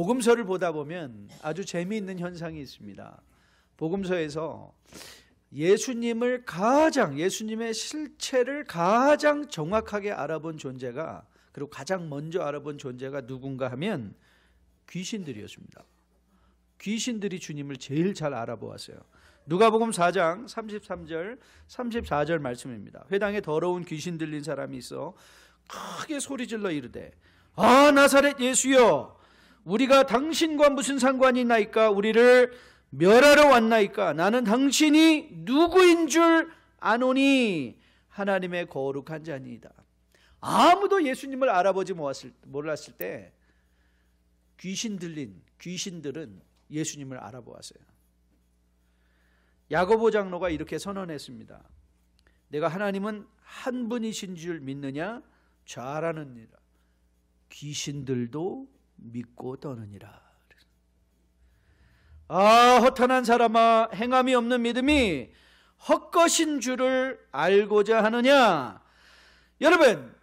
복음서를 보다 보면 아주 재미있는 현상이 있습니다. 복음서에서 예수님을 가장 예수님의 실체를 가장 정확하게 알아본 존재가 그리고 가장 먼저 알아본 존재가 누군가 하면 귀신들이었습니다. 귀신들이 주님을 제일 잘 알아보았어요. 누가복음 4장 33절 34절 말씀입니다. 회당에 더러운 귀신 들린 사람이 있어 크게 소리질러 이르되 아 나사렛 예수여 우리가 당신과 무슨 상관이 나이까? 우리를 멸하러 왔나이까? 나는 당신이 누구인 줄 아노니 하나님의 거룩한 자니이다. 아무도 예수님을 알아보지 몰랐을 때 귀신 들린 귀신들은 예수님을 알아보았어요. 야고보 장로가 이렇게 선언했습니다. 내가 하나님은 한 분이신 줄 믿느냐? 잘하느니라. 귀신들도 믿고 떠느니라. 아, 허탄한 사람아, 행함이 없는 믿음이 헛것인 줄을 알고자 하느냐? 여러분,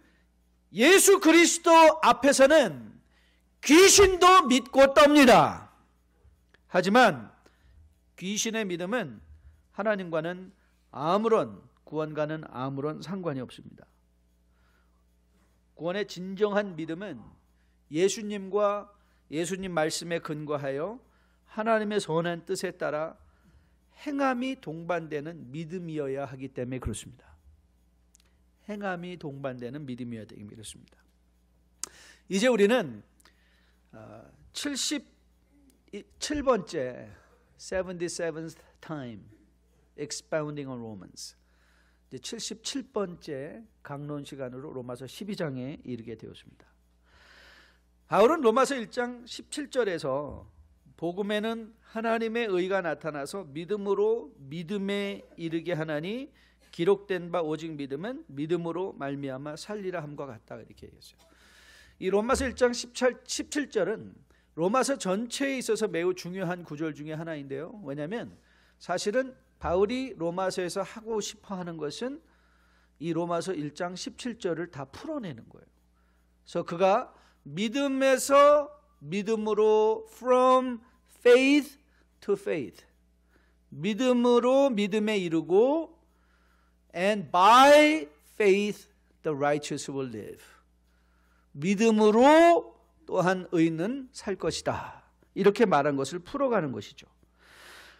예수 그리스도 앞에서는 귀신도 믿고 떱니다. 하지만 귀신의 믿음은 하나님과는 아무런 구원과는 아무런 상관이 없습니다. 구원의 진정한 믿음은 예수님과 예수님 말씀에 근거하여 하나님의 선한 뜻에 따라 행함이 동반되는 믿음이어야 하기 때문에 그렇습니다. 행함이 동반되는 믿음이어야 되기 때문에 그렇습니다. 이제 우리는 77번째 어, 77th time expounding on Romans 이 77번째 강론 시간으로 로마서 12장에 이르게 되었습니다. 바울은 로마서 1장 17절에서 복음에는 하나님의 의가 나타나서 믿음으로 믿음에 이르게 하나니 기록된 바 오직 믿음은 믿음으로 말미암아 살리라 함과 같다 이렇게 얘기했어요. 이 로마서 1장 17, 절은 로마서 전체에 있어서 매우 중요한 구절 중에 하나인데요. 왜냐하면 사실은 바울이 로마서에서 하고 싶어 하는 것은 이 로마서 1장 17절을 다 풀어내는 거예요. 그래서 그가 믿음에서 믿음으로 from faith to faith 믿음으로 믿음에 이르고 and by faith the righteous will live 믿음으로 또한 의는 살 것이다 이렇게 말한 것을 풀어가는 것이죠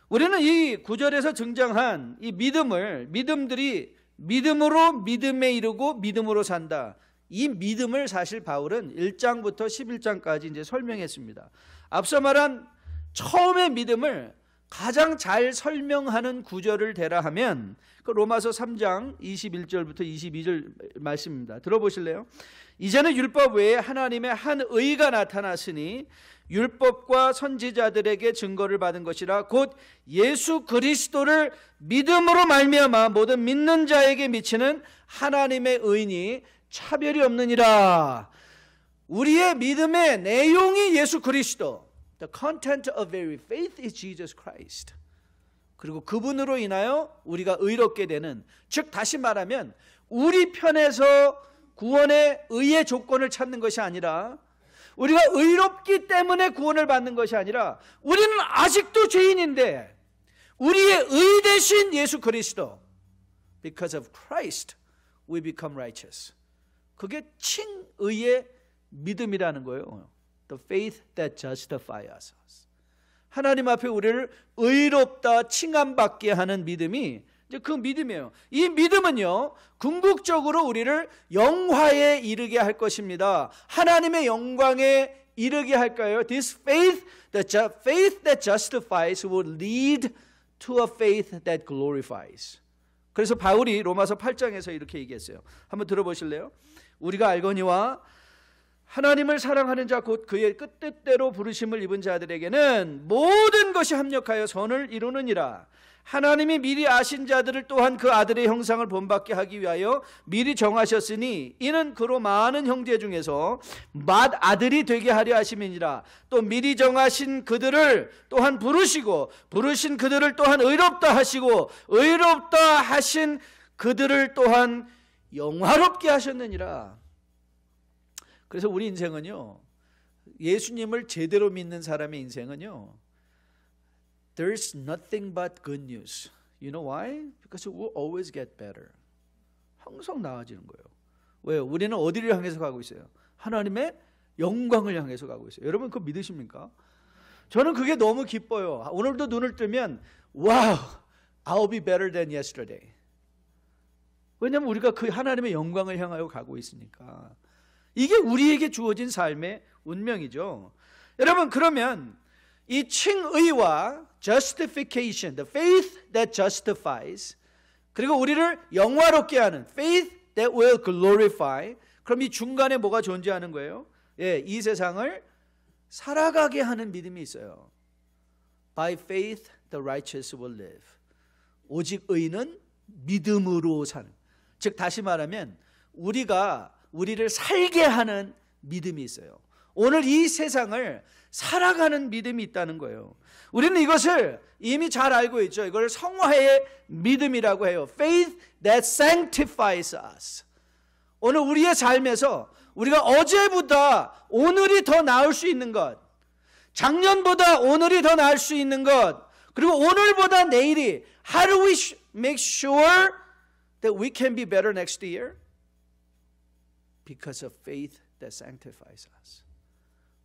우리는 이 구절에서 증장한이 믿음을 믿음들이 믿음으로 믿음에 이르고 믿음으로 산다 이 믿음을 사실 바울은 1장부터 11장까지 이제 설명했습니다. 앞서 말한 처음의 믿음을 가장 잘 설명하는 구절을 대라 하면 그 로마서 3장 21절부터 22절 말씀입니다. 들어보실래요? 이제는 율법 외에 하나님의 한 의가 나타났으니 율법과 선지자들에게 증거를 받은 것이라 곧 예수 그리스도를 믿음으로 말미암아 모든 믿는 자에게 미치는 하나님의 의인 차별이 없느니라. 우리의 믿음의 내용이 예수 그리스도. The content of very faith is Jesus Christ. 그리고 그분으로 인하여 우리가 의롭게 되는 즉 다시 말하면 우리 편에서 구원의 의의 조건을 찾는 것이 아니라 우리가 의롭기 때문에 구원을 받는 것이 아니라 우리는 아직도 죄인인데 우리의 의 대신 예수 그리스도 because of Christ we become righteous. 그게 칭의의 믿음이라는 거예요. The faith that justifies us. 하나님 앞에 우리를 의롭다 칭함받게 하는 믿음이 이제 그 믿음이에요. 이 믿음은요, 궁극적으로 우리를 영화에 이르게 할 것입니다. 하나님의 영광에 이르게 할까요? This faith, the faith that justifies will lead to a faith that glorifies. 그래서 바울이 로마서 8장에서 이렇게 얘기했어요. 한번 들어보실래요? 우리가 알거니와 하나님을 사랑하는 자 곧 그의 끝뜻대로 부르심을 입은 자들에게는 모든 것이 합력하여 선을 이루느니라. 하나님이 미리 아신 자들을 또한 그 아들의 형상을 본받게 하기 위하여 미리 정하셨으니 이는 그로 많은 형제 중에서 맏 아들이 되게 하려 하심이니라 또 미리 정하신 그들을 또한 부르시고 부르신 그들을 또한 의롭다 하시고 의롭다 하신 그들을 또한 영화롭게 하셨느니라. 그래서 우리 인생은요. 예수님을 제대로 믿는 사람의 인생은요. There's nothing but good news. You know why? Because will always get better. 항상 나아지는 거예요. 왜요? 우리는 어디를 향해서 가고 있어요? 하나님의 영광을 향해서 가고 있어요. 여러분 그거 믿으십니까? 저는 그게 너무 기뻐요. 오늘도 눈을 뜨면 와우, wow, I'll be better than yesterday. 왜냐하면 우리가 그 하나님의 영광을 향하여 가고 있으니까. 이게 우리에게 주어진 삶의 운명이죠. 여러분, 그러면 이 칭의와 justification, the faith that justifies, 그리고 우리를 영화롭게 하는 faith that will glorify, 그럼 이 중간에 뭐가 존재하는 거예요? 예, 이 세상을 살아가게 하는 믿음이 있어요. By faith the righteous will live. 오직 의인은 믿음으로 사는 즉 다시 말하면 우리가 우리를 살게 하는 믿음이 있어요. 오늘 이 세상을 살아가는 믿음이 있다는 거예요. 우리는 이것을 이미 잘 알고 있죠. 이걸 성화의 믿음이라고 해요. Faith that sanctifies us. 오늘 우리의 삶에서 우리가 어제보다 오늘이 더 나을 수 있는 것, 작년보다 오늘이 더 나을 수 있는 것, 그리고 오늘보다 내일이 How do we make sure that we can be better next year? Because of faith that sanctifies us.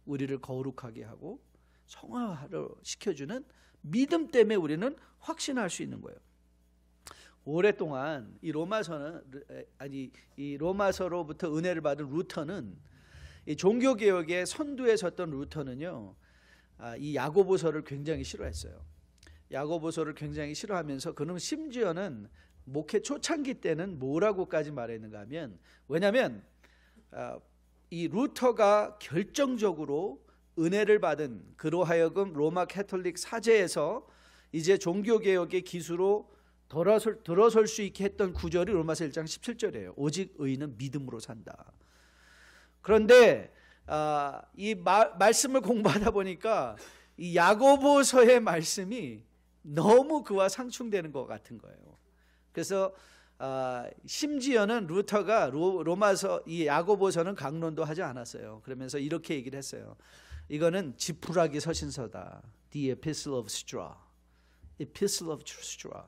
우리를 거룩하게 하고 성화를 시켜주는 믿음 때문에 우리는 확신할 수 있는 거예요. 오랫동안 이 로마서는 아니 이 로마서로부터 은혜를 받은 루터는 종교 개혁의 선두에 섰던 루터는요. 아, 이 야고보서를 굉장히 싫어했어요. 야고보서를 굉장히 싫어하면서 그는 심지어는 목회 초창기 때는 뭐라고까지 말했는가 하면 왜냐하면 아, 이 루터가 결정적으로 은혜를 받은 그로하여금 로마 캐톨릭 사제에서 이제 종교개혁의 기수로 돌아설, 들어설 수 있게 했던 구절이 로마서 1장 17절이에요. 오직 의인은 믿음으로 산다. 그런데 아, 이 마, 말씀을 공부하다 보니까 이 야고보서의 말씀이 너무 그와 상충되는 것 같은 거예요. 그래서 아, 심지어는 루터가 로, 마서이 야고보서는 강론도 하지 않았어요. 그러면서 이렇게 얘기를 했어요. 이거는 지푸라기 서신서다. The Epistle of Straw. Epistle of Straw.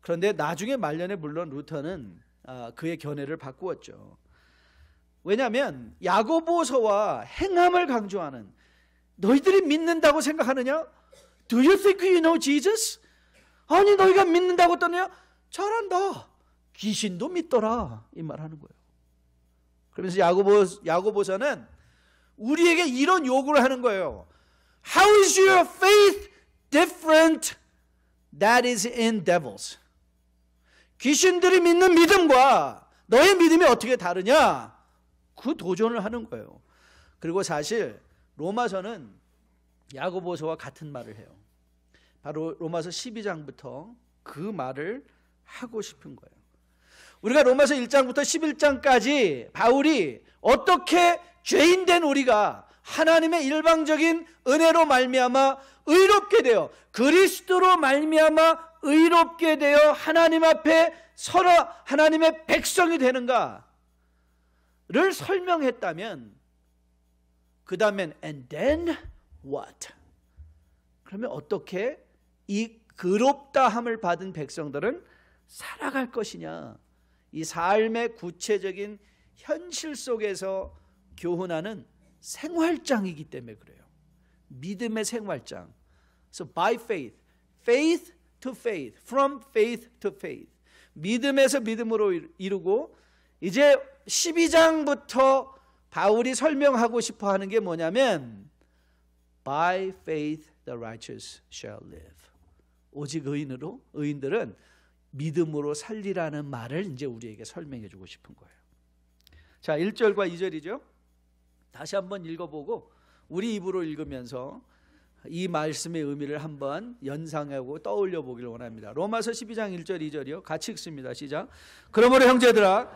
그런데 나중에 말년에 물론 루터는 아, 그의 견해를 바꾸었죠. 왜냐하면 야고보서와 행함을 강조하는 너희들이 믿는다고 생각하느냐? Do you think you know Jesus? 아니 너희가 믿는다고 떠느냐? 잘한다. 귀신도 믿더라. 이 말하는 거예요. 그러면서 야고보 야고보서는 우리에게 이런 요구를 하는 거예요. How is your faith different that is in devils? 귀신들이 믿는 믿음과 너의 믿음이 어떻게 다르냐? 그 도전을 하는 거예요. 그리고 사실 로마서는 야고보서와 같은 말을 해요. 바로 로마서 12장부터 그 말을 하고 싶은 거예요. 우리가 로마서 1장부터 11장까지 바울이 어떻게 죄인 된 우리가 하나님의 일방적인 은혜로 말미암아 의롭게 되어 그리스도로 말미암아 의롭게 되어 하나님 앞에 서로 하나님의 백성이 되는가를 설명했다면 그 다음엔 and then what? 그러면 어떻게 이 그롭다함을 받은 백성들은 살아갈 것이냐 이 삶의 구체적인 현실 속에서 교훈하는 생활장이기 때문에 그래요. 믿음의 생활장. So by faith, faith to faith, from faith to faith. 믿음에서 믿음으로 이루고 이제 12장부터 바울이 설명하고 싶어 하는 게 뭐냐면 by faith the righteous shall live. 오직 의인으로 의인들은 믿음으로 살리라는 말을 이제 우리에게 설명해 주고 싶은 거예요. 자, 1절과 2절이죠. 다시 한번 읽어보고 우리 입으로 읽으면서 이 말씀의 의미를 한번 연상하고 떠올려 보기를 원합니다. 로마서 12장 1절 2절이요. 같이 읽습니다. 시작. 그러므로 형제들아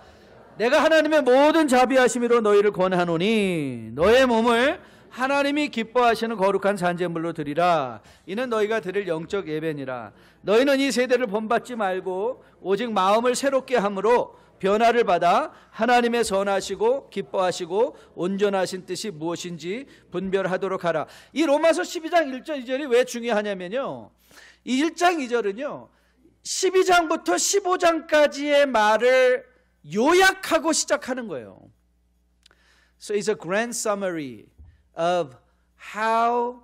내가 하나님의 모든 자비하심으로 너희를 권하노니 너의 몸을 하나님이 기뻐하시는 거룩한 산재물로 드리라. 이는 너희가 드릴 영적 예배니라. 너희는 이 세대를 본받지 말고 오직 마음을 새롭게 함으로 변화를 받아 하나님의 선하시고 기뻐하시고 온전하신 뜻이 무엇인지 분별하도록 하라. 이 로마서 12장 1절 2절이 왜 중요하냐면요. 이 1장 2절은요. 12장부터 15장까지의 말을 요약하고 시작하는 거예요. So it's a grand summary of how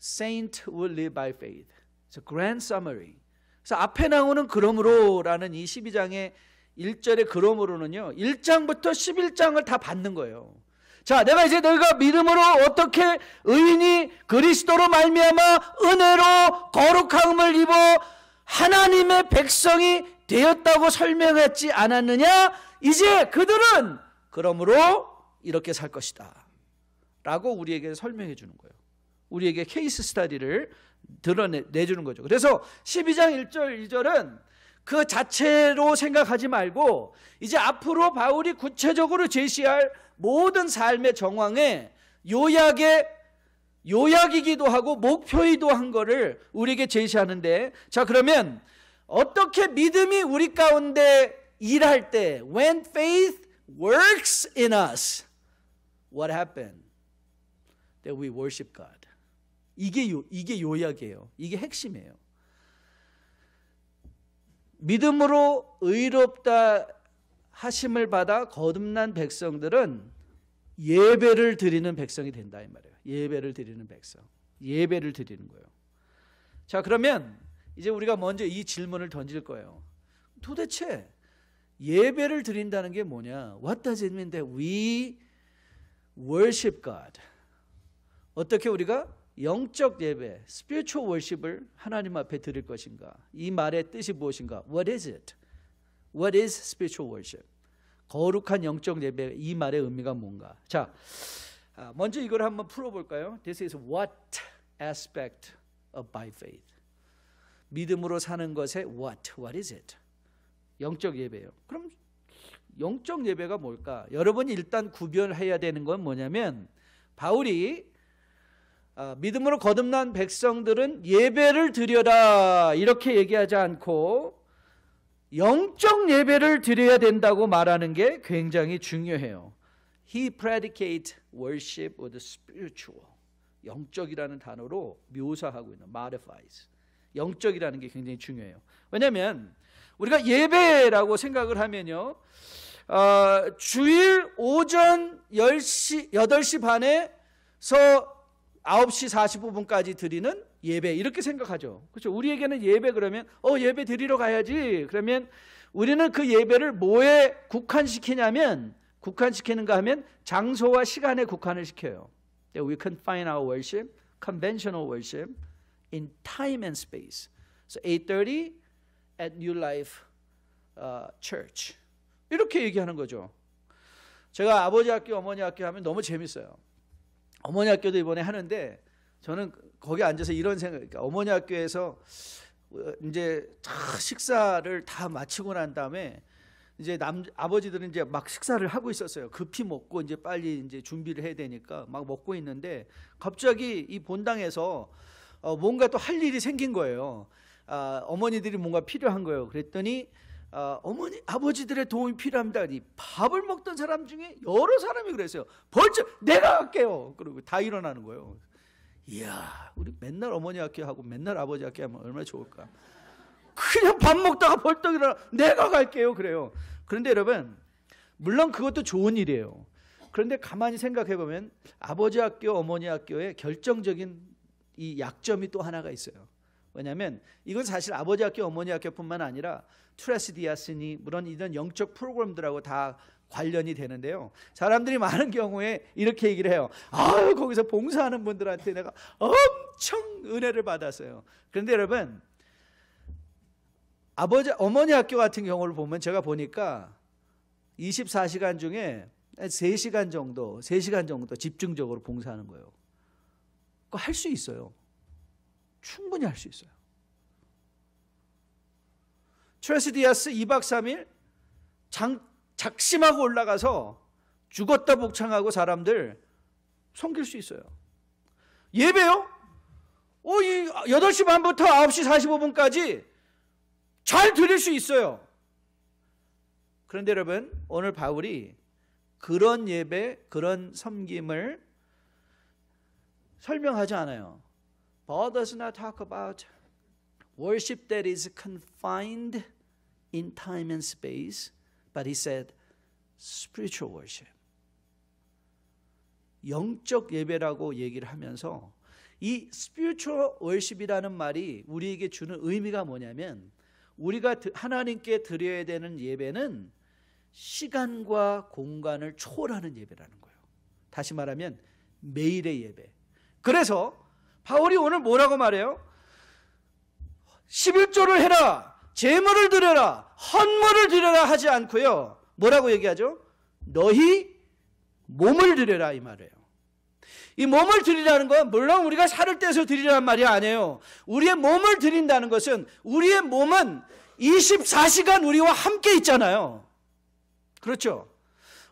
saint will live by faith. s a grand summary. 그래서 앞에 나오는 그러므로라는 22장의 1절의 그러므로는요. 1장부터 11장을 다 받는 거예요. 자, 내가 이제 너희가 믿음으로 어떻게 의인이 그리스도로 말미암아 은혜로 거룩함을 입어 하나님의 백성이 되었다고 설명했지 않았느냐? 이제 그들은 그러므로 이렇게 살 것이다. 라고 우리에게 설명해 주는 거예요. 우리에게 케이스 스타디를 드러내주는 거죠. 그래서 12장 1절 2절은 그 자체로 생각하지 말고 이제 앞으로 바울이 구체적으로 제시할 모든 삶의 정황에 요약의 요약이기도 하고 목표이기도 한 거를 우리에게 제시하는데 자 그러면 어떻게 믿음이 우리 가운데 일할 때 when faith works in us what happened that we worship God. 이게 요, 이게 요약이에요. 이게 핵심이에요. 믿음으로 의롭다 하심을 받아 거듭난 백성들은 예배를 드리는 백성이 된다 이 말이에요. 예배를 드리는 백성. 예배를 드리는 거예요. 자, 그러면 이제 우리가 먼저 이 질문을 던질 거예요. 도대체 예배를 드린다는 게 뭐냐? What does it mean that we worship God? 어떻게 우리가 영적 예배, spiritual worship을 하나님 앞에 드릴 것인가? 이 말의 뜻이 무엇인가? What is it? What is spiritual worship? 거룩한 영적 예배 이 말의 의미가 뭔가? 자, 아, 먼저 이걸 한번 풀어볼까요? This is what aspect of by faith. 믿음으로 사는 것의 what? What is it? 영적 예배요. 그럼 영적 예배가 뭘까? 여러분이 일단 구별해야 되는 건 뭐냐면 바울이 아, 믿음으로 거듭난 백성들은 예배를 드려라 이렇게 얘기하지 않고 영적 예배를 드려야 된다고 말하는 게 굉장히 중요해요. He predicate worship with spiritual. 영적이라는 단어로 묘사하고 있는 modifies. 영적이라는 게 굉장히 중요해요. 왜냐하면 우리가 예배라고 생각을 하면요. 어, 주일 오전 10시, 8시 반에서 9시 45분까지 드리는 예배 이렇게 생각하죠. 그렇죠? 우리에게는 예배 그러면 어 예배 드리러 가야지. 그러면 우리는 그 예배를 뭐에 국한시키냐면 국한시키는가 하면 장소와 시간에 국한을 시켜요. 네, we confine our worship, conventional worship in time and space. So 8:30 at New Life uh, Church. 이렇게 얘기하는 거죠. 제가 아버지 학교, 어머니 학교 하면 너무 재밌어요. 어머니 학교도 이번에 하는데 저는 거기 앉아서 이런 생각, 그러니까 어머니 학교에서 이제 다 식사를 다 마치고 난 다음에 이제 남 아버지들은 이제 막 식사를 하고 있었어요. 급히 먹고 이제 빨리 이제 준비를 해야 되니까 막 먹고 있는데 갑자기 이 본당에서 어, 뭔가 또 할 일이 생긴 거예요. 아, 어머니들이 뭔가 필요한 거예요. 그랬더니 어, 어머니 아버지들의 도움이 필요합니다. 이 밥을 먹던 사람 중에 여러 사람이 그랬어요. 벌쩍 내가 갈게요 그리고 다 일어나는 거예요. 이야, 우리 맨날 어머니 학교 하고 맨날 아버지 학교 하면 얼마나 좋을까. 그냥 밥 먹다가 벌떡 일어나 내가 갈게요. 그래요. 그런데 여러분 물론 그것도 좋은 일이에요. 그런데 가만히 생각해 보면 아버지 학교, 어머니 학교의 결정적인 이 약점이 또 하나가 있어요. 왜냐하면 이건 사실 아버지 학교, 어머니 학교뿐만 아니라 트레스디아스니 물론 이런 영적 프로그램들하고 다 관련이 되는데요. 사람들이 많은 경우에 이렇게 얘기를 해요. 아, 거기서 봉사하는 분들한테 내가 엄청 은혜를 받았어요. 그런데 여러분 아버지 어머니 학교 같은 경우를 보면 제가 보니까 24시간 중에 3시간 정도, 3시간 정도 집중적으로 봉사하는 거예요. 그거 할수 있어요. 충분히 할 수 있어요. 트레스디아스 2박 3일 장, 작심하고 올라가서 죽었다 복창하고 사람들 섬길 수 있어요. 예배요? 어, 8시 반부터 9시 45분까지 잘 들을 수 있어요. 그런데 여러분, 오늘 바울이 그런 예배, 그런 섬김을 설명하지 않아요. Paul does not talk about worship that is confined in time and space, but he said spiritual worship. 영적 예배라고 얘기를 하면서 이 spiritual worship이라는 말이 우리에게 주는 의미가 뭐냐면 우리가 하나님께 드려야 되는 예배는 시간과 공간을 초월하는 예배라는 거예요. 다시 말하면 매일의 예배. 그래서 바울이 오늘 뭐라고 말해요? 11조를 해라. 재물을 드려라. 헌물을 드려라 하지 않고요. 뭐라고 얘기하죠? 너희 몸을 드려라 이 말이에요. 이 몸을 드리라는 건 물론 우리가 살을 떼서 드리라는 말이 아니에요. 우리의 몸을 드린다는 것은 우리의 몸은 24시간 우리와 함께 있잖아요. 그렇죠?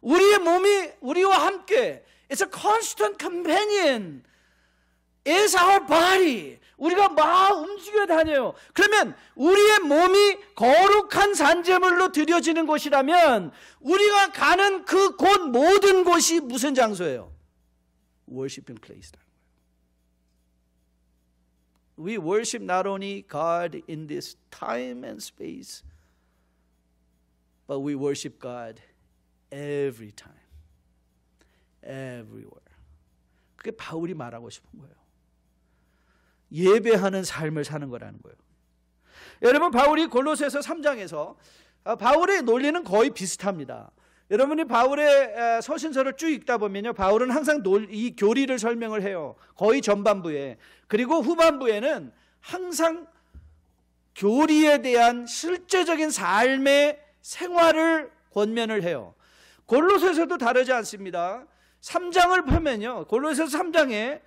우리의 몸이 우리와 함께 It's a constant companion is our body. 우리가 막 움직여 다녀요. 그러면 우리의 몸이 거룩한 산재물로 드려지는 곳이라면 우리가 가는 그 곳 모든 곳이 무슨 장소예요? Worshiping place. We worship not only God in this time and space, but we worship God every time, everywhere. 그게 바울이 말하고 싶은 거예요. 예배하는 삶을 사는 거라는 거예요. 여러분 바울이 골로새서 3장에서 아, 바울의 논리는 거의 비슷합니다. 여러분이 바울의 서신서를 쭉 읽다 보면요. 바울은 항상 이 교리를 설명을 해요. 거의 전반부에. 그리고 후반부에는 항상 교리에 대한 실제적인 삶의 생활을 권면을 해요. 골로새서도 다르지 않습니다. 3장을 보면요. 골로새서 3장에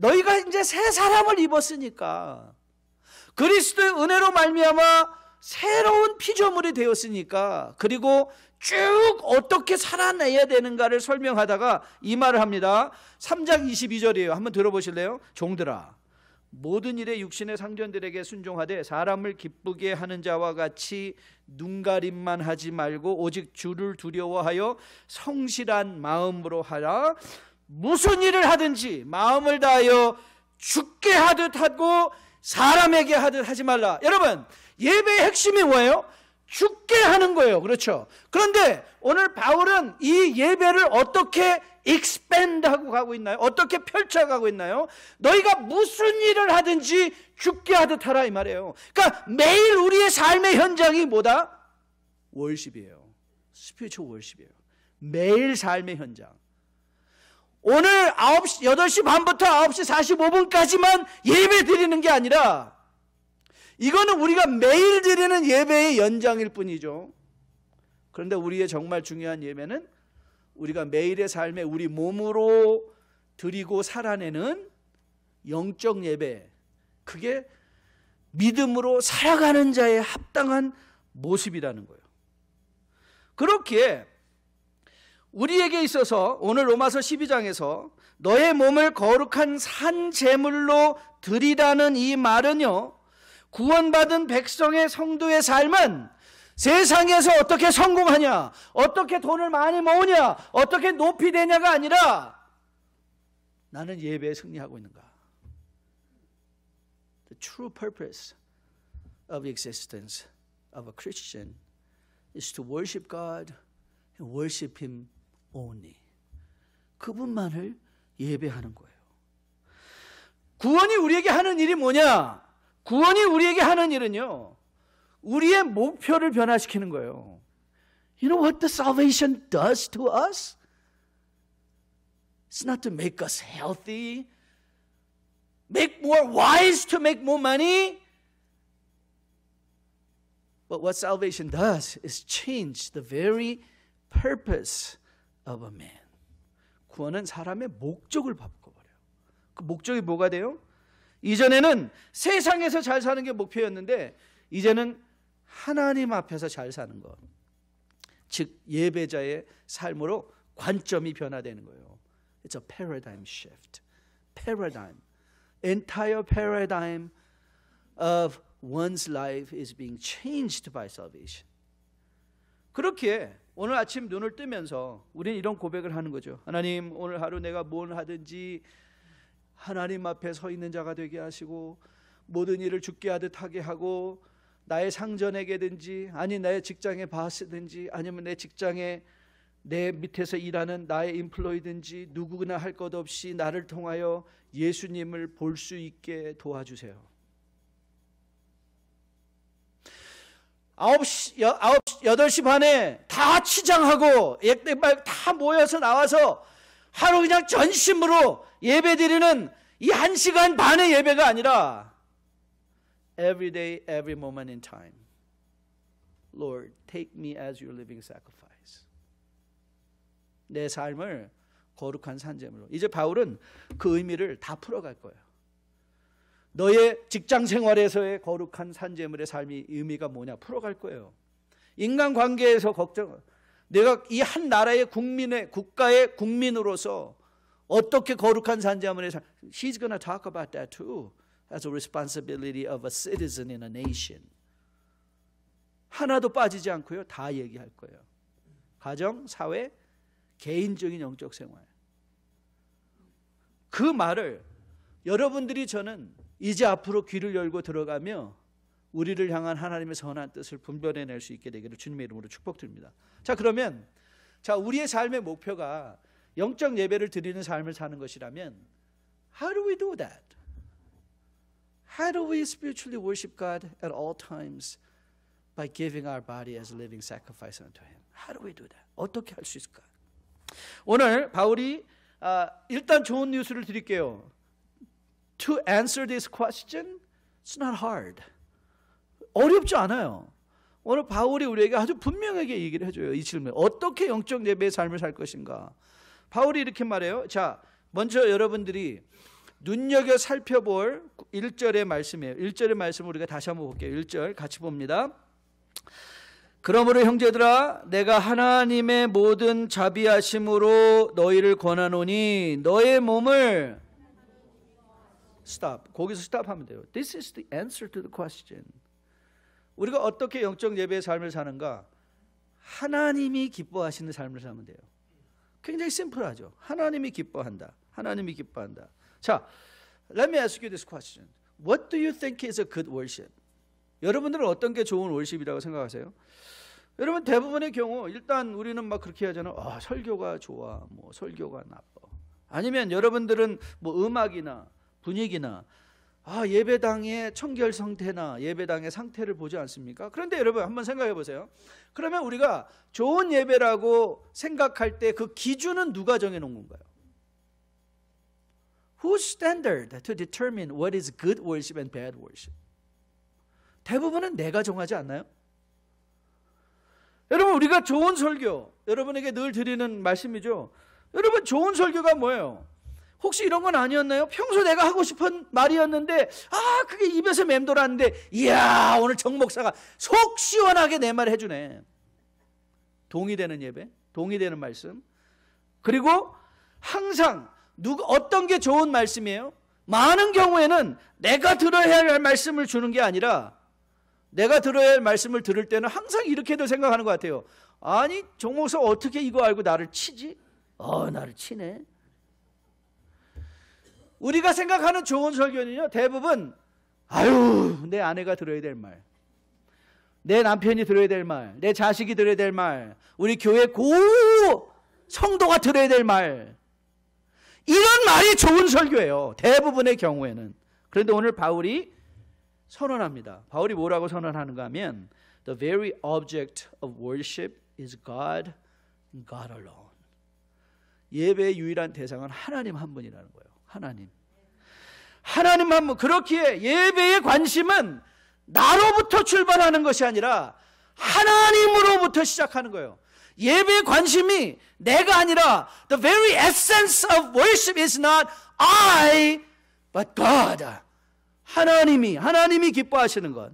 너희가 이제 새 사람을 입었으니까 그리스도의 은혜로 말미암아 새로운 피조물이 되었으니까 그리고 쭉 어떻게 살아내야 되는가를 설명하다가 이 말을 합니다. 3장 22절이에요. 한번 들어보실래요? 종들아 모든 일에 육신의 상전들에게 순종하되 사람을 기쁘게 하는 자와 같이 눈가림만 하지 말고 오직 주를 두려워하여 성실한 마음으로 하라 무슨 일을 하든지 마음을 다하여 죽게 하듯 하고 사람에게 하듯 하지 말라. 여러분, 예배의 핵심이 뭐예요? 죽게 하는 거예요. 그렇죠? 그런데 오늘 바울은 이 예배를 어떻게 익스펜드 하고 가고 있나요? 어떻게 펼쳐 가고 있나요? 너희가 무슨 일을 하든지 죽게 하듯 하라 이 말이에요. 그러니까 매일 우리의 삶의 현장이 뭐다? 월십이에요. 스피리추얼 월십이에요. 매일 삶의 현장. 오늘 9시, 8시 반부터 9시 45분까지만 예배 드리는 게 아니라 이거는 우리가 매일 드리는 예배의 연장일 뿐이죠. 그런데 우리의 정말 중요한 예배는 우리가 매일의 삶에 우리 몸으로 드리고 살아내는 영적 예배. 그게 믿음으로 살아가는 자의 합당한 모습이라는 거예요. 그렇기에 우리에게 있어서 오늘 로마서 12장에서 너의 몸을 거룩한 산 제물로 드리라는 이 말은요. 구원받은 백성의 성도의 삶은 세상에서 어떻게 성공하냐, 어떻게 돈을 많이 모으냐, 어떻게 높이 되냐가 아니라 나는 예배에 승리하고 있는가. The true purpose of existence of a Christian is to worship God and worship Him 오니 그분만을 예배하는 거예요. 구원이 우리에게 하는 일이 뭐냐? 구원이 우리에게 하는 일은요. 우리의 목표를 변화시키는 거예요. You know what the salvation does to us? It's not to make us healthy, make more wise to make more money. But what salvation does is change the very purpose of a man. 구원은 사람의 목적을 바꿔버려요. 그 목적이 뭐가 돼요? 이전에는 세상에서 잘 사는 게 목표였는데 이제는 하나님 앞에서 잘 사는 것. 즉 예배자의 삶으로 관점이 변화되는 거예요. It's a paradigm shift. Paradigm. Entire paradigm of one's life is being changed by salvation. 그렇게 오늘 아침 눈을 뜨면서 우리는 이런 고백을 하는 거죠. 하나님, 오늘 하루 내가 뭘 하든지 하나님 앞에 서 있는 자가 되게 하시고 모든 일을 죽게 하듯 하게 하고 나의 상전에게든지 아니 나의 직장에 바든지 아니면 내 직장에 내 밑에서 일하는 나의 인플로이든지 누구나 할 것 없이 나를 통하여 예수님을 볼 수 있게 도와주세요. 9시, 9시, 8시 반에 다 치장하고 액땜발 다 모여서 나와서 하루 그냥 전심으로 예배 드리는 이1 시간 반의 예배가 아니라 every day, every moment in time. Lord, take me as your living sacrifice. 내 삶을 거룩한 산재물로. 이제 바울은 그 의미를 다 풀어갈 거예요. 너의 직장 생활에서의 거룩한 산재물의 삶이 의미가 뭐냐 풀어갈 거예요. 인간 관계에서 걱정. 내가 이 한 나라의 국민의 국가의 국민으로서 어떻게 거룩한 산재물의 삶. He's going to talk about that too as a responsibility of a citizen in a nation. 하나도 빠지지 않고요. 다 얘기할 거예요. 가정, 사회, 개인적인 영적 생활. 그 말을 여러분들이 저는 이제 앞으로 귀를 열고 들어가며 우리를 향한 하나님의 선한 뜻을 분별해낼 수 있게 되기를 주님의 이름으로 축복드립니다. 자 그러면 자 우리의 삶의 목표가 영적 예배를 드리는 삶을 사는 것이라면 how do we do that? How do we spiritually worship God at all times by giving our body as a living sacrifice unto Him? How do we do that? 어떻게 할 수 있을까? 오늘 바울이 아, 일단 좋은 뉴스를 드릴게요. to answer this question, it's not hard. 어렵지 않아요. 오늘 바울이 우리에게 아주 분명하게 얘기를 해줘요. 이 질문. 어떻게 영적 예배의 삶을 살 것인가? 바울이 이렇게 말해요. 자, 먼저 여러분들이 눈여겨 살펴볼 1절의 말씀이에요. 1절의 말씀 을 우리가 다시 한번 볼게요. 1절 같이 봅니다. 그러므로 형제들아 내가 하나님의 모든 자비하심으로 너희를 권하노니 너의 몸을 stop. 거기서 스탑하면 돼요. This is the answer to the question. 우리가 어떻게 영적 예배의 삶을 사는가? 하나님이 기뻐하시는 삶을 사면 돼요. 굉장히 심플하죠. 하나님이 기뻐한다. 하나님이 기뻐한다. 자, let me ask you this question. What do you think is a good worship? 여러분들은 어떤 게 좋은 월십이라고 생각하세요? 여러분 대부분의 경우 일단 우리는 막 그렇게 하잖아요. 아, 설교가 좋아. 뭐 설교가 나빠. 아니면 여러분들은 뭐 음악이나 분위기나 아, 예배당의 청결 상태나 예배당의 상태를 보지 않습니까? 그런데 여러분 한번 생각해 보세요. 그러면 우리가 좋은 예배라고 생각할 때 그 기준은 누가 정해 놓은 건가요? Whose standard to determine what is good worship and bad worship? 대부분은 내가 정하지 않나요? 여러분 우리가 좋은 설교 여러분에게 늘 드리는 말씀이죠. 여러분 좋은 설교가 뭐예요? 혹시 이런 건 아니었나요? 평소 내가 하고 싶은 말이었는데 아 그게 입에서 맴돌았는데 이야 오늘 정 목사가 속 시원하게 내 말 해주네. 동의되는 예배, 동의되는 말씀. 그리고 항상 누구 어떤 게 좋은 말씀이에요? 많은 경우에는 내가 들어야 할 말씀을 주는 게 아니라 내가 들어야 할 말씀을 들을 때는 항상 이렇게들 생각하는 것 같아요. 아니 정 목사 어떻게 이거 알고 나를 치지? 어 나를 치네. 우리가 생각하는 좋은 설교는요, 대부분, 아유, 내 아내가 들어야 될 말. 내 남편이 들어야 될 말. 내 자식이 들어야 될 말. 우리 교회 고 성도가 들어야 될 말. 이런 말이 좋은 설교예요. 대부분의 경우에는. 그런데 오늘 바울이 선언합니다. 바울이 뭐라고 선언하는가 하면 The very object of worship is God, God alone. 예배의 유일한 대상은 하나님 한 분이라는 거예요. 하나님. 하나님만 그렇기에 예배의 관심은 나로부터 출발하는 것이 아니라 하나님으로부터 시작하는 거예요. 예배의 관심이 내가 아니라 the very essence of worship is not I but God. 하나님이 하나님이 기뻐하시는 것.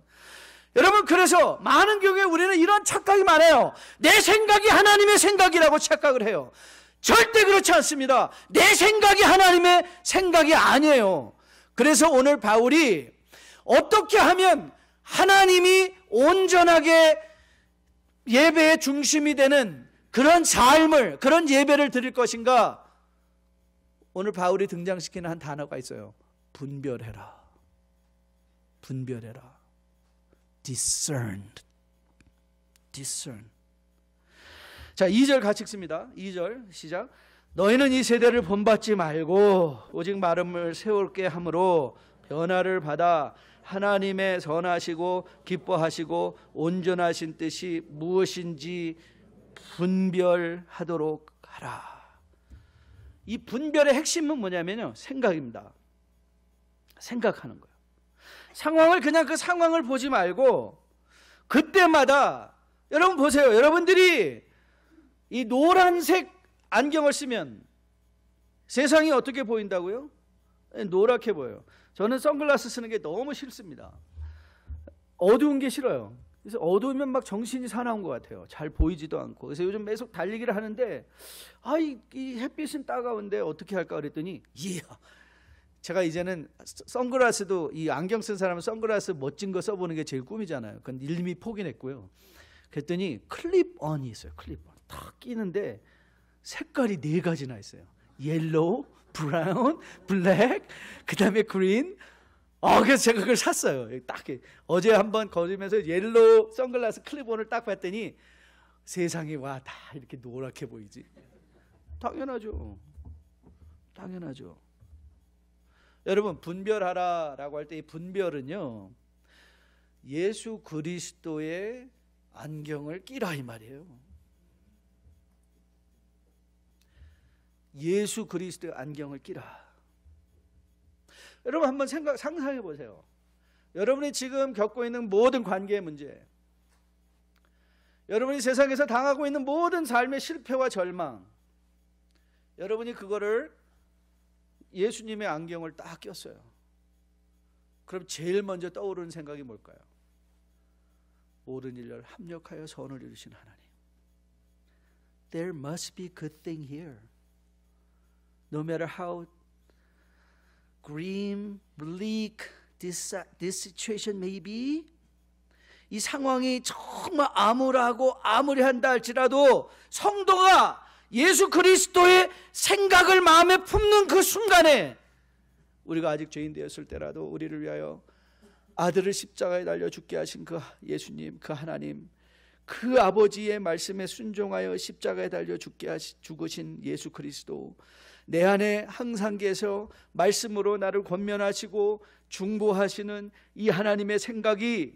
여러분 그래서 많은 경우에 우리는 이런 착각이 많아요. 내 생각이 하나님의 생각이라고 착각을 해요. 절대 그렇지 않습니다. 내 생각이 하나님의 생각이 아니에요. 그래서 오늘 바울이 어떻게 하면 하나님이 온전하게 예배의 중심이 되는 그런 삶을, 그런 예배를 드릴 것인가? 오늘 바울이 등장시키는 한 단어가 있어요. 분별해라. 분별해라. discerned. discern. 자, 2절 같이 읽습니다. 2절 시작. 너희는 이 세대를 본받지 말고 오직 마름을 세울게 함으로 변화를 받아 하나님의 선하시고 기뻐하시고 온전하신 뜻이 무엇인지 분별하도록 하라. 이 분별의 핵심은 뭐냐면요. 생각입니다. 생각하는 거예요. 상황을 그냥 그 상황을 보지 말고 그때마다 여러분 보세요. 여러분들이 이 노란색 안경을 쓰면 세상이 어떻게 보인다고요? 예, 노랗게 보여요. 저는 선글라스 쓰는 게 너무 싫습니다. 어두운 게 싫어요. 그래서 어두우면 막 정신이 사나운 것 같아요. 잘 보이지도 않고. 그래서 요즘 계속 달리기를 하는데 아, 이, 이 햇빛은 따가운데 어떻게 할까 그랬더니 이 Yeah. 제가 이제는 선글라스도 이 안경 쓴 사람은 선글라스 멋진 거 써보는 게 제일 꿈이잖아요. 그건 일미 포기했고요. 그랬더니 클립 언이 있어요. 클립 언. 탁 끼는데 색깔이 네 가지나 있어요. 옐로우, 브라운, 블랙, 그다음에 그린. 어, 아, 그래서 제가 그걸 샀어요. 딱 어제 한번 걸으면서 옐로우 선글라스 클립온을 딱 봤더니 세상이 와다 이렇게 노랗게 보이지. 당연하죠. 당연하죠. 여러분 분별하라라고 할 때 이 분별은요 예수 그리스도의 안경을 끼라 이 말이에요. 예수 그리스도의 안경을 끼라. 여러분 한번 생각 상상해 보세요. 여러분이 지금 겪고 있는 모든 관계의 문제, 여러분이 세상에서 당하고 있는 모든 삶의 실패와 절망, 여러분이 그거를 예수님의 안경을 딱 꼈어요. 그럼 제일 먼저 떠오르는 생각이 뭘까요? 모든 일을 합력하여 선을 이루신 하나님. There must be good thing here. no matter how grim, bleak this, this situation may be, 이 상황이 정말 암울하고 암울한다 할지라도 성도가 예수 그리스도의 생각을 마음에 품는 그 순간에 우리가 아직 죄인 되었을 때라도 우리를 위하여 아들을 십자가에 달려 죽게 하신 그 예수님, 그 하나님, 그 아버지의 말씀에 순종하여 십자가에 달려 죽게 하시, 죽으신 예수 그리스도, 내 안에 항상 계셔 말씀으로 나를 권면하시고 중보하시는 이 하나님의 생각이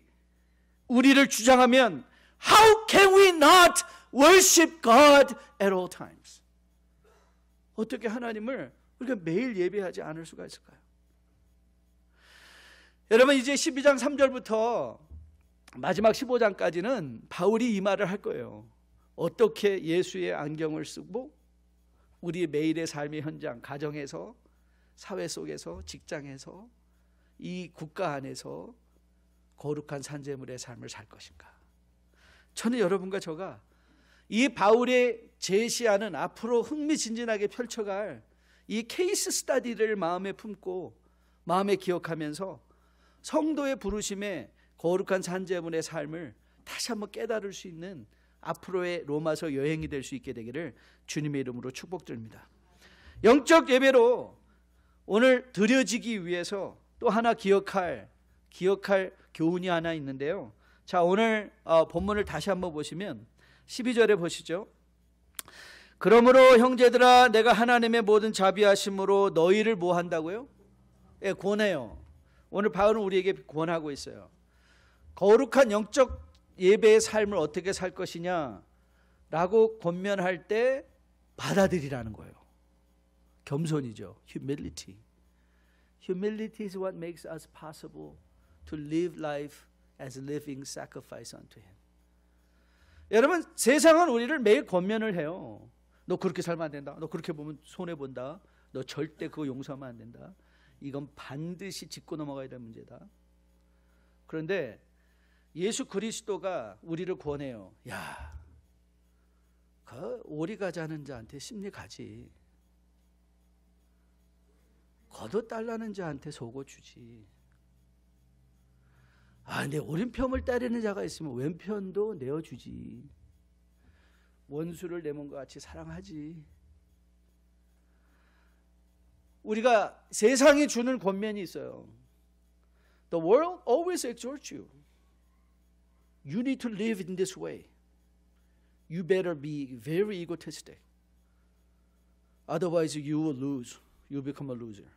우리를 주장하면 How can we not worship God at all times? 어떻게 하나님을 우리가 매일 예배하지 않을 수가 있을까요? 여러분 이제 12장 3절부터 마지막 15장까지는 바울이 이 말을 할 거예요. 어떻게 예수의 안경을 쓰고 우리의 매일의 삶의 현장, 가정에서, 사회 속에서, 직장에서, 이 국가 안에서 거룩한 산재물의 삶을 살 것인가? 저는 여러분과 저가 이 바울의 제시하는 앞으로 흥미진진하게 펼쳐갈 이 케이스 스타디를 마음에 품고 마음에 기억하면서 성도의 부르심에 거룩한 산재문의 삶을 다시 한번 깨달을 수 있는 앞으로의 로마서 여행이 될 수 있게 되기를 주님의 이름으로 축복드립니다. 영적 예배로 오늘 드려지기 위해서 또 하나 기억할 기억할 교훈이 하나 있는데요. 자, 오늘 어, 본문을 다시 한번 보시면 12절에 보시죠. 그러므로 형제들아 내가 하나님의 모든 자비하심으로 너희를 뭐 한다고요? 예, 권해요. 오늘 바울은 우리에게 권하고 있어요. 거룩한 영적 예배의 삶을 어떻게 살 것이냐라고 권면할 때 받아들이라는 거예요. 겸손이죠. humility. humility is what makes us possible to live life as living sacrifice unto him. 여러분, 세상은 우리를 매일 권면을 해요. 너 그렇게 살면 안 된다. 너 그렇게 보면 손해 본다. 너 절대 그거 용서하면 안 된다. 이건 반드시 짚고 넘어가야 될 문제다. 그런데 예수 그리스도가 우리를 구원해요. 야, 그 오리 가자는 자한테 심리 가지. 거둬 달라는 자한테 속어 주지. 아, 내 오른편을 따르는 자가 있으면 왼편도 내어 주지. 원수를 내 몸과 같이 사랑하지. 우리가 세상이 주는 권면이 있어요. The world always exhorts you. You need to live in this way. You better be very egotistic. Otherwise, you will lose. You become a loser.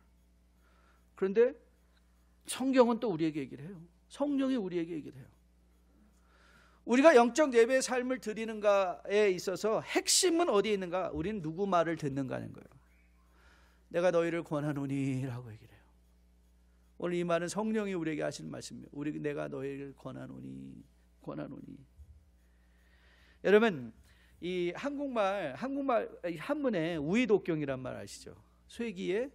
그런데 성경은 또 우리에게 얘기를 해요. 성령이 우리에게 얘기를 해요. 우리가 영적 예배의 삶을 드리는가에 있어서 핵심은 어디에 있는가? 우리는 누구 말을 듣는가는 거예요. 내가 너희를 권하노니라고 얘기를 해요. 오늘 이 말은 성령이 우리에게 하시는 말씀이에요. 우리 내가 너희를 권하노니. 권하노니. 여러분 이 한국말 한국말 한문에 우이독경이란 말 아시죠? 쇠기의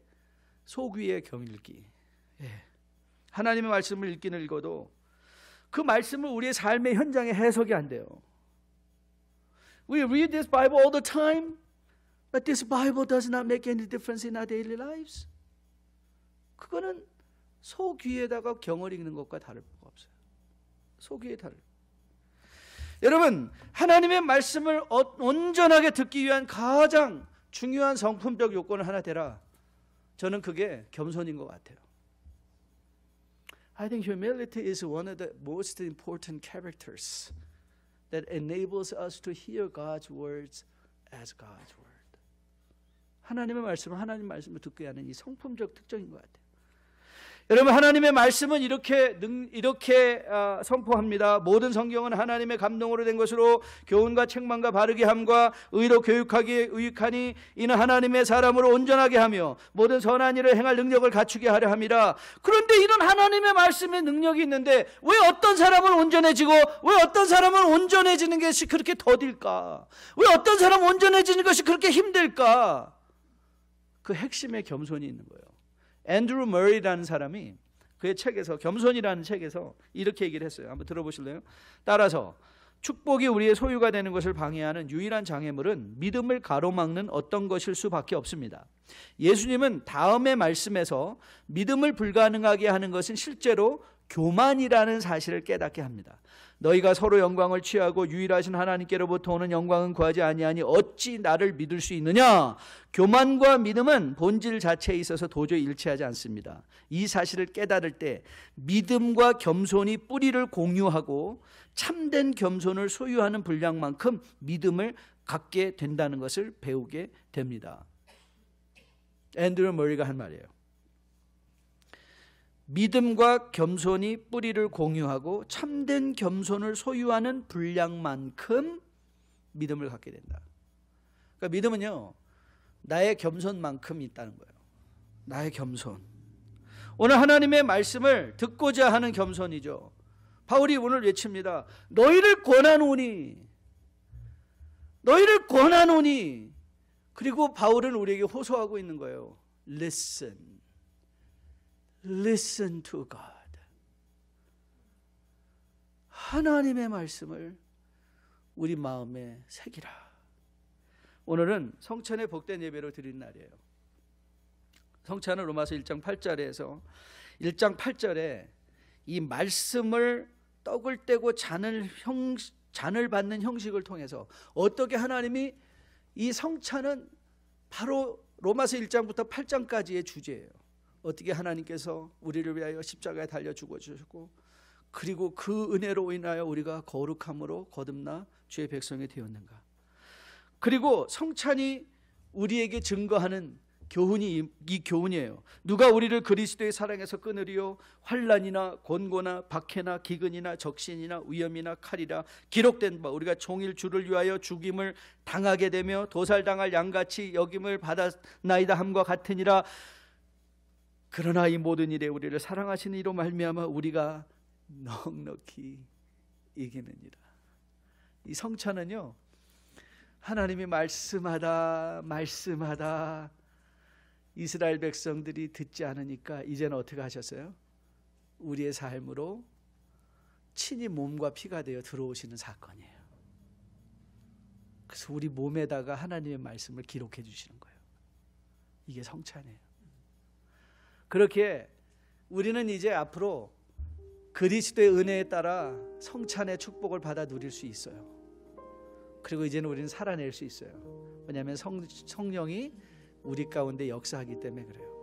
소귀의 경읽기. 예. 하나님의 말씀을 읽기 읽어도 그 말씀을 우리의 삶의 현장에 해석이 안 돼요. We read this Bible all the time, but this Bible does not make any difference in our daily lives. 그거는 소귀에다가 경을 읽는 것과 다를 바가 없어요. 소귀에 다를 여러분, 하나님의 말씀을 온전하게 듣기 위한 가장 중요한 성품적 요건을 하나 대라. 저는 그게 겸손인 것 같아요. I think humility is one of the most important characters that enables us to hear God's words as God's word. 하나님의 말씀, 하나님 말씀을 듣게 하는 이 성품적 특징인 것 같아요. 여러분 하나님의 말씀은 이렇게 능, 이렇게 아, 선포합니다. 모든 성경은 하나님의 감동으로 된 것으로 교훈과 책망과 바르게 함과 의로 교육하기에 유익하니 이는 하나님의 사람으로 온전하게 하며 모든 선한 일을 행할 능력을 갖추게 하려 함이라. 그런데 이런 하나님의 말씀에 능력이 있는데 왜 어떤 사람은 온전해지고 왜 어떤 사람은 온전해지는 것이 그렇게 더딜까? 왜 어떤 사람은 온전해지는 것이 그렇게 힘들까? 그 핵심에 겸손이 있는 거예요. 앤드루 머리라는 사람이 그의 책에서 겸손이라는 책에서 이렇게 얘기를 했어요. 한번 들어보실래요? 따라서 축복이 우리의 소유가 되는 것을 방해하는 유일한 장애물은 믿음을 가로막는 어떤 것일 수밖에 없습니다. 예수님은 다음의 말씀에서 믿음을 불가능하게 하는 것은 실제로 교만이라는 사실을 깨닫게 합니다. 너희가 서로 영광을 취하고 유일하신 하나님께로부터 오는 영광은 구하지 아니하니 어찌 나를 믿을 수 있느냐? 교만과 믿음은 본질 자체에 있어서 도저히 일치하지 않습니다. 이 사실을 깨달을 때 믿음과 겸손이 뿌리를 공유하고 참된 겸손을 소유하는 분량만큼 믿음을 갖게 된다는 것을 배우게 됩니다. 앤드류 머리가 한 말이에요. 믿음과 겸손이 뿌리를 공유하고 참된 겸손을 소유하는 분량만큼 믿음을 갖게 된다. 그러니까 믿음은요. 나의 겸손만큼 있다는 거예요. 나의 겸손. 오늘 하나님의 말씀을 듣고자 하는 겸손이죠. 바울이 오늘 외칩니다. 너희를 권하노니 너희를 권하노니 그리고 바울은 우리에게 호소하고 있는 거예요. Listen. Listen to God. 하나님의 말씀을 우리 마음에 새기라. 오늘은 성찬의 복된 예배로 드린 날이에요. 성찬은 로마서 1장 8절에서 1장 8절에 이 말씀을 떡을 떼고 잔을 형 잔을 받는 형식을 통해서 어떻게 하나님이 이 성찬은 바로 로마서 1장부터 8장까지의 주제예요. 어떻게 하나님께서 우리를 위하여 십자가에 달려 죽어 주셨고 그리고 그 은혜로 인하여 우리가 거룩함으로 거듭나 주의 백성이 되었는가. 그리고 성찬이 우리에게 증거하는 교훈이 이 교훈이에요. 누가 우리를 그리스도의 사랑에서 끊으리요? 환란이나 권고나 박해나 기근이나 적신이나 위험이나 칼이라 기록된 바 우리가 종일 주를 위하여 죽임을 당하게 되며 도살당할 양같이 여김을 받았나이다 함과 같으니라 그러나 이 모든 일에 우리를 사랑하시는 이로 말미암아 우리가 넉넉히 이기느니라. 이 성찬은요. 하나님이 말씀하다 말씀하다 이스라엘 백성들이 듣지 않으니까 이제는 어떻게 하셨어요? 우리의 삶으로 친히 몸과 피가 되어 들어오시는 사건이에요. 그래서 우리 몸에다가 하나님의 말씀을 기록해 주시는 거예요. 이게 성찬이에요. 그렇게 우리는 이제 앞으로 그리스도의 은혜에 따라 성찬의 축복을 받아 누릴 수 있어요. 그리고 이제는 우리는 살아낼 수 있어요. 왜냐하면 성, 성령이 우리 가운데 역사하기 때문에 그래요.